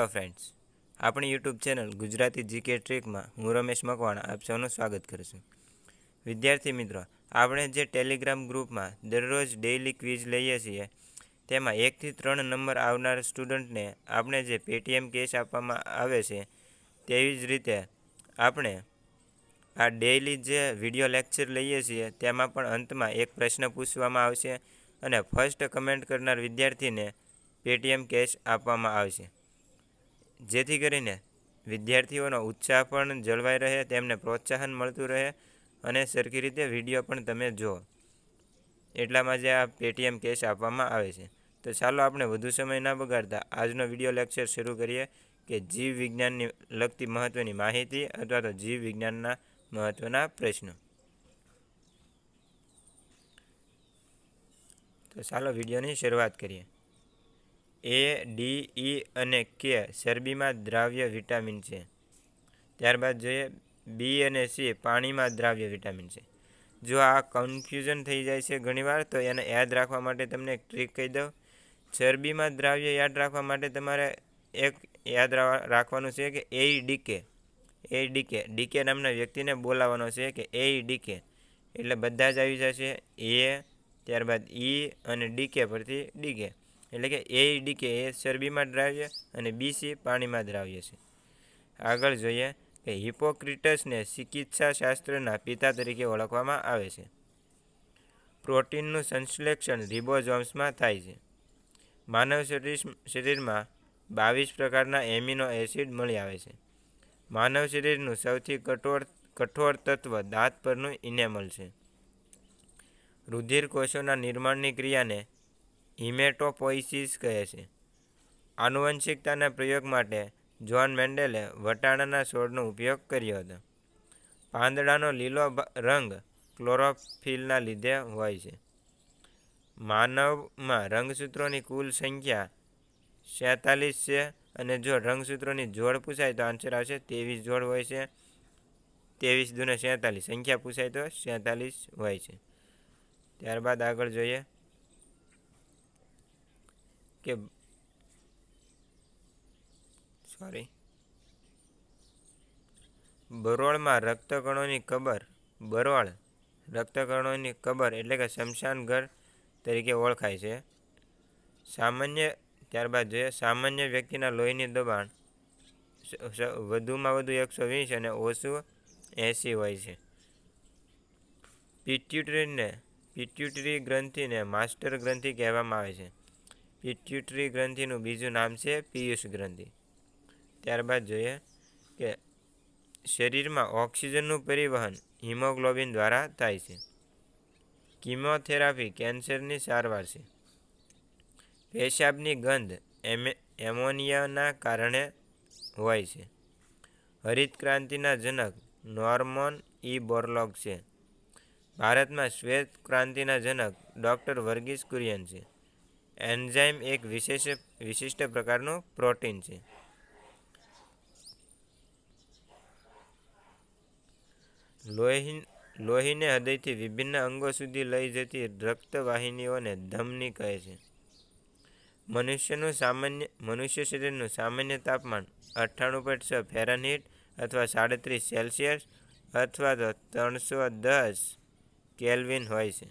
hello friends આપણી YouTube channel Gujarati GK ટ્રીકમાં હું રમેશ મકવાણા આપ સૌનું સ્વાગત કરું છું વિદ્યાર્થી મિત્રો આપણે જે ટેલિગ્રામ ગ્રુપમાં દરરોજ ડેઇલી ક્વિઝ લઈએ છીએ તેમાં એકથી ત્રણ નંબર આવનાર સ્ટુડન્ટને આપણે જે પેટીએમ કેશ આપવામાં આવે છે તેવી જ રીતે આપણે આ ડેઇલી જે વિડીયો લેક્ચર લઈએ છીએ તેમાં પણ અંતમાં એક પ્રશ્ન પૂછવામાં આવશે અને ફર્સ્ટ કમેન્ટ કરનાર વિદ્યાર્થીને પેટીએમ કેશ આપવામાં આવશે જેથી કરીને વિદ્યાર્થીઓનો ઉત્સાહ પણ જળવાઈ રહે તેમને પ્રોત્સાહન મળતું રહે અને સરખી રીતે વિડીયો પણ તમે જુઓ એટલામાં જે આ પેટીએમ કેશ આપવામાં આવે છે તો ચાલો આપણે વધુ સમય ના બગાડતા આજનો વિડીયો લેક્ચર શરૂ કરીએ કે જીવ વિજ્ઞાનની લગતી મહત્ત્વની માહિતી અથવા તો જીવ વિજ્ઞાનના મહત્ત્વના પ્રશ્નો તો ચાલો વિડીયોની શરૂઆત કરીએ ए डी ई અને કે ચરબીમાં દ્રાવ્ય વિટામિન છે ત્યાર બાદ જે બી અને સી પાણીમાં દ્રાવ્ય વિટામિન છે જો આ કન્ફ્યુઝન થઈ જાય છે ઘણીવાર તો એને યાદ રાખવા માટે તમને એક ટ્રીક કહી દઉં ચરબીમાં દ્રાવ્ય યાદ રાખવા માટે તમારે એક યાદ રાખવાનું છે કે એ ડી કે એ ડી કે ડી કે નામનો વ્યક્તિને બોલાવવાનો છે કે એ ડી કે એટલે બધા આવી જશે એ ત્યાર બાદ ઈ અને ડી કે ભરતી ડી કે એટલે કે એ ડી એ ચરબીમાં દ્રાવ્ય અને બીસી પાણીમાં દ્રાવ્ય છે આગળ જોઈએ કે હિપોક્રિટસને ચિકિત્સાશાસ્ત્રના પિતા તરીકે ઓળખવામાં આવે છે પ્રોટીનનું સંશ્લેષણ રિબોઝોમ્સમાં થાય છે માનવ શરીર શરીરમાં બાવીસ પ્રકારના એમિનો એસિડ મળી આવે છે માનવ શરીરનું સૌથી કઠોર કઠોર તત્વ દાંત પરનું ઇનેમલ છે રુધિર કોષોના નિર્માણની ક્રિયાને હિમેટોપોઇસિસ કહે છે આનુવંશિકતાના પ્રયોગ માટે જ્હોન મેન્ડેલે વટાણાના છોડનો ઉપયોગ કર્યો હતો પાંદડાનો લીલો રંગ ક્લોરોફિલના લીધે હોય છે માનવમાં રંગસૂત્રોની કુલ સંખ્યા છેતાલીસ છે અને જો રંગસૂત્રોની જોડ પૂછાય તો આન્સર આવશે ત્રેવીસ જોડ હોય છે ત્રેવીસ દુને છેતાલીસ સંખ્યા પૂછાય તો છેતાલીસ હોય છે ત્યારબાદ આગળ જોઈએ કે સોરી બરોળમાં રક્તકણોની કબર બરોળ રક્તકણોની કબર એટલે કે શમશાન તરીકે ઓળખાય છે સામાન્ય ત્યારબાદ જોઈએ સામાન્ય વ્યક્તિના લોહીની દબાણ વધુમાં વધુ એકસો વીસ અને ઓછું એંસી હોય છે પિટ્યુટરીને પિટ્યુટરી ગ્રંથિને માસ્ટર ગ્રંથિ કહેવામાં આવે છે પિટ્યુટરી ગ્રંથિનું બીજું નામ છે પિયુષ ગ્રંથિ ત્યારબાદ જોઈએ કે શરીરમાં ઓક્સિજનનું પરિવહન હિમોગ્લોબિન દ્વારા થાય છે કિમોથેરાપી કેન્સરની સારવાર છે પેશાબની ગંધ એમે એમોનિયાના કારણે હોય છે હરિતક્રાંતિના જનક નોર્મોન ઈ બોર્લોગ છે ભારતમાં શ્વેત ક્રાંતિના જનક ડૉક્ટર વર્ગીસ કુરિયન છે એન્ઝાઇમ એક વિશેષ વિશિષ્ટ પ્રકારનું પ્રોટીન છે લોહી લોહીને હૃદયથી વિભિન્ન અંગો સુધી લઈ જતી રક્તવાહિનીઓને ધમની કહે છે મનુષ્યનું સામાન્ય મનુષ્ય શરીરનું સામાન્ય તાપમાન અઠ્ઠાણું પોઈન્ટ છ ફેરનહીટ અથવા સાડત્રીસ સેલ્સિયસ અથવા તો ત્રણસો દસ કેલ્વિન હોય છે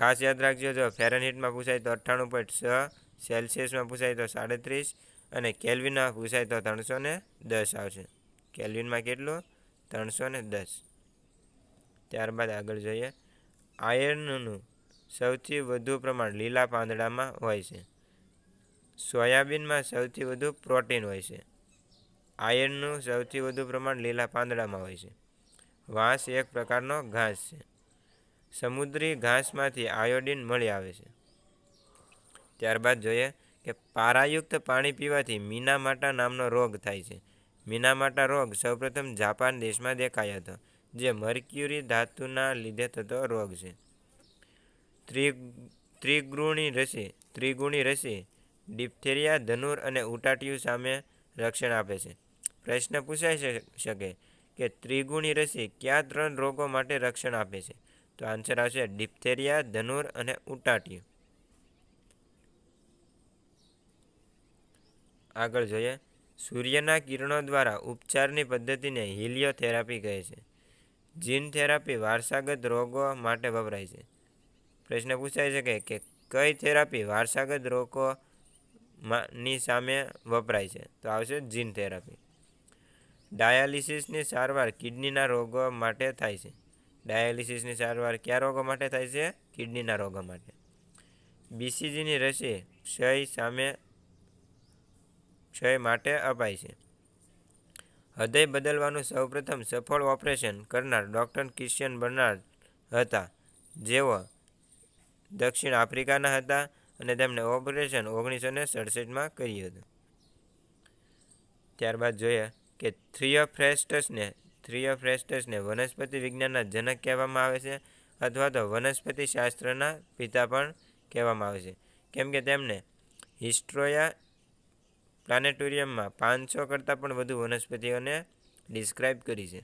ખાસ યાદ રાખજો જો ફેરનહીટમાં પૂછાય તો અઠ્ઠાણું પોઈન્ટ છ સેલ્સિયસમાં પૂછાય તો સાડત્રીસ અને કેલ્વિનમાં પૂછાય તો ત્રણસો ને દસ આવશે કેલ્વિનમાં કેટલું ત્રણસો ને દસ ત્યારબાદ આગળ જોઈએ આયર્નનું સૌથી વધુ પ્રમાણ લીલા પાંદડામાં હોય છે સોયાબીનમાં સૌથી વધુ પ્રોટીન હોય છે આયર્નનું સૌથી વધુ પ્રમાણ લીલા પાંદડામાં હોય છે વાંસ એક પ્રકારનો ઘાસ છે સમુદ્રી ઘાસમાંથી આયોડિન મળી આવે છે ત્યારબાદ જોઈએ કે પારાયુક્ત પાણી પીવાથી મીનામાટા નામનો રોગ થાય છે મીનામાટા રોગ સૌપ્રથમ જાપાન દેશમાં દેખાયો હતો જે મર્ક્યુરી ધાતુના લીધે થતો રોગ છે ત્રિ ત્રિગુણી રસી ત્રિગુણી રસી ડિપ્થેરિયા ધનુર અને ઉટાટિયું સામે રક્ષણ આપે છે પ્રશ્ન પૂછાઈ શકે કે ત્રિગુણી રસી કયા ત્રણ રોગો માટે રક્ષણ આપે છે તો આન્સર આવશે ડિપ્થેરિયા ધનુર અને ઉટાટી આગળ જોઈએ સૂર્યના કિરણો દ્વારા ઉપચારની પદ્ધતિને હિલિયોથેરાપી કહે છે જીન થેરાપી વારસાગત રોગો માટે વપરાય છે પ્રશ્ન પૂછાય છે કે કઈ થેરાપી વારસાગત રોગો ની સામે વપરાય છે તો આવશે જીન થેરાપી ડાયાલિસિસની સારવાર કિડનીના રોગો માટે થાય છે ડાયાલિસિસની સારવાર કયા રોગો માટે થાય છે કિડનીના રોગો માટે બીસીજીની રસી ક્ષય સામે ક્ષય માટે અપાય છે હૃદય બદલવાનું સૌપ્રથમ સફળ ઓપરેશન કરનાર ડૉક્ટર ક્રિશ્ચિયન બર્નાર્ડ હતા જેઓ દક્ષિણ આફ્રિકાના હતા અને તેમણે ઓપરેશન ઓગણીસો ને સડસઠમાં કર્યું હતું ત્યારબાદ જોઈએ કે થ્રિયોફ્રેસ્ટસને થ્રિયોફ્રેસ્ટસને વનસ્પતિ વિજ્ઞાનના જનક કહેવામાં આવે છે અથવા તો વનસ્પતિ શાસ્ત્રના પિતા પણ કહેવામાં આવે છે કેમ કે તેમને હિસ્ટ્રોયા પ્લાનેટોરિયમમાં પાંચસો કરતાં પણ વધુ વનસ્પતિઓને ડિસ્ક્રાઇબ કરી છે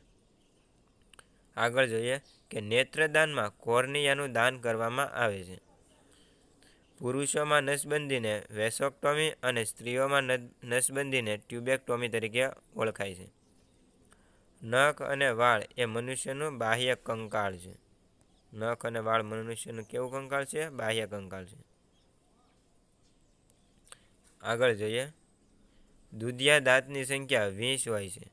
આગળ જોઈએ કે નેત્રદાનમાં કોર્નિયાનું દાન કરવામાં આવે છે પુરુષોમાં નસબંધીને વેસોક્ટોમી અને સ્ત્રીઓમાં નસબંધીને ટ્યુબેક્ટોમી તરીકે ઓળખાય છે નખ અને વાળ એ મનુષ્યનું બાહ્ય કંકાળ છે નખ અને વાળ મનુષ્યનું કેવું કંકાળ છે બાહ્ય કંકાળ છે આગળ જઈએ દુધિયા દાંતની સંખ્યા વીસ હોય છે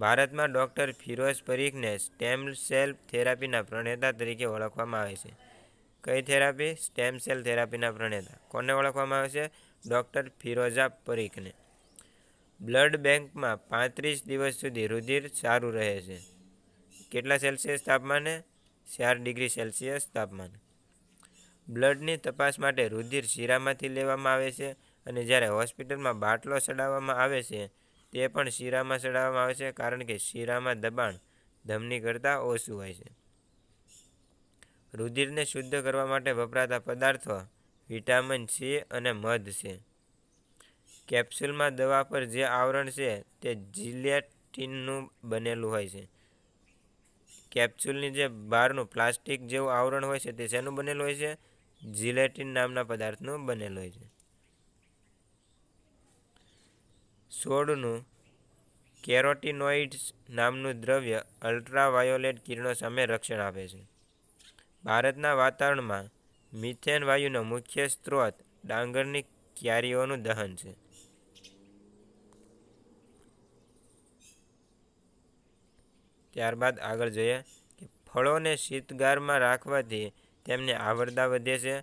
ભારતમાં ડૉક્ટર ફિરોઝ પરીખને સ્ટેમ સેલ થેરાપીના પ્રણેતા તરીકે ઓળખવામાં આવે છે કઈ થેરાપી સ્ટેમ સેલ થેરાપીના પ્રણેતા કોને ઓળખવામાં આવે છે ડૉક્ટર ફિરોઝા પરીખને બ્લડ બેંકમાં પાંત્રીસ દિવસ સુધી રુધિર સારું રહે છે કેટલા સેલ્સિયસ તાપમાને ચાર ડિગ્રી સેલ્સિયસ તાપમાન બ્લડની તપાસ માટે રુધિર શીરામાંથી લેવામાં આવે છે અને જ્યારે હોસ્પિટલમાં બાટલો ચડાવવામાં આવે છે તે પણ શીરામાં ચડાવવામાં આવે છે કારણ કે શીરામાં દબાણ ધમની કરતાં ઓછું હોય છે રુધિરને શુદ્ધ કરવા માટે વપરાતા પદાર્થો વિટામિન સી અને મધ છે કેપ્સ્યુલમાં દવા પર જે આવરણ છે તે જિલેટિનનું બનેલું હોય છે કેપ્સ્યુલની જે બહારનું પ્લાસ્ટિક જેવું આવરણ હોય છે તે શેનું બનેલું હોય છે જિલેટિન નામના પદાર્થનું બનેલું હોય છે સોડનું કેરોટીનોઇડ્સ નામનું દ્રવ્ય અલ્ટ્રાવાયોલેટ કિરણો સામે રક્ષણ આપે છે ભારતના વાતાવરણમાં મિથેન વાયુનો મુખ્ય સ્ત્રોત ડાંગરની ક્યારીઓનું દહન છે ત્યારબાદ આગળ જોઈએ કે ફળોને શીતગારમાં રાખવાથી તેમને આવરદા વધે છે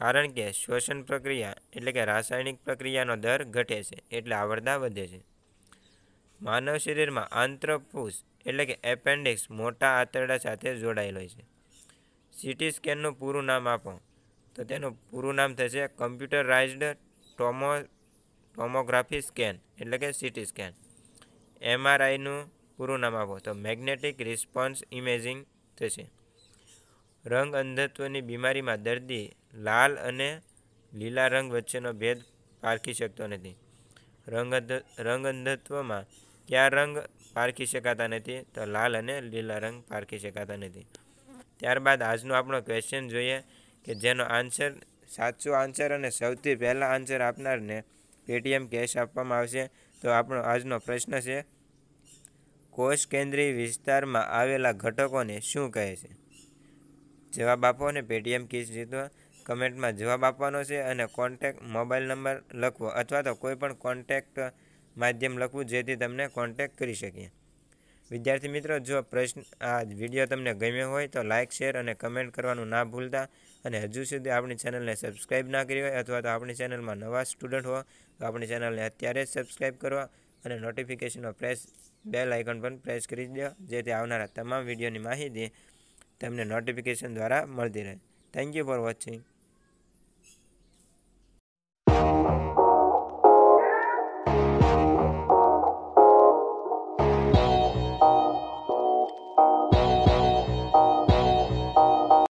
કારણ કે શ્વસન પ્રક્રિયા એટલે કે રાસાયણિક પ્રક્રિયાનો દર ઘટે છે એટલે આવરદા વધે છે માનવ શરીરમાં આંત્રપુષ એટલે કે એપેન્ડિક્સ મોટા આંતરડા સાથે જોડાયેલો છે સિટી સ્કેનનું પૂરું નામ આપો તો તેનું પૂરું નામ થશે કમ્પ્યુટરાઇઝડ ટોમો ટોમોગ્રાફી સ્કેન એટલે કે સિટી સ્કેન એમઆરઆઈનું પૂરું નામ આપો તો મેગ્નેટિક રિસ્પોન્સ ઇમેજિંગ થશે રંગ અંધત્વની બીમારીમાં દર્દી લાલ અને લીલા રંગ વચ્ચેનો ભેદ પારખી શકતો નથી રંગ રંગ અંધત્વમાં કયા રંગ પારખી શકાતા નથી તો લાલ અને લીલા રંગ પારખી શકાતા નથી ત્યારબાદ આજનો આપણો ક્વેશ્ચન જોઈએ કે જેનો આન્સર સાચો આન્સર અને સૌથી પહેલાં આન્સર આપનારને પેટીએમ કેશ આપવામાં આવશે તો આપણો આજનો પ્રશ્ન છે કોષ કેન્દ્રીય વિસ્તારમાં આવેલા ઘટકોને શું કહે છે જવાબ આપો અને પેટીએમ કીસ જીતવા કમેન્ટમાં જવાબ આપવાનો છે અને કોન્ટેક મોબાઈલ નંબર લખવો અથવા તો કોઈપણ કોન્ટેક્ટ માધ્યમ લખવું જેથી તમને કોન્ટેક કરી શકીએ વિદ્યાર્થી મિત્રો જો પ્રશ્ન આ વિડીયો તમને ગમ્યો હોય તો લાઇક શેર અને કમેન્ટ કરવાનું ના ભૂલતા અને હજુ સુધી આપણી ચેનલને સબસ્ક્રાઈબ ના કરી હોય અથવા તો આપણી ચેનલમાં નવા સ્ટુડન્ટ હો તો આપણી ચેનલને અત્યારે જ સબસ્ક્રાઈબ કરવા અને નોટિફિકેશનનો પ્રેસ બેલ આઇકન પણ પ્રેસ કરી દો જેથી આવનારા તમામ વિડીયોની માહિતી તમને નોટિફિકેશન દ્વારા મળતી રહે થેન્ક યુ ફોર વોચિંગ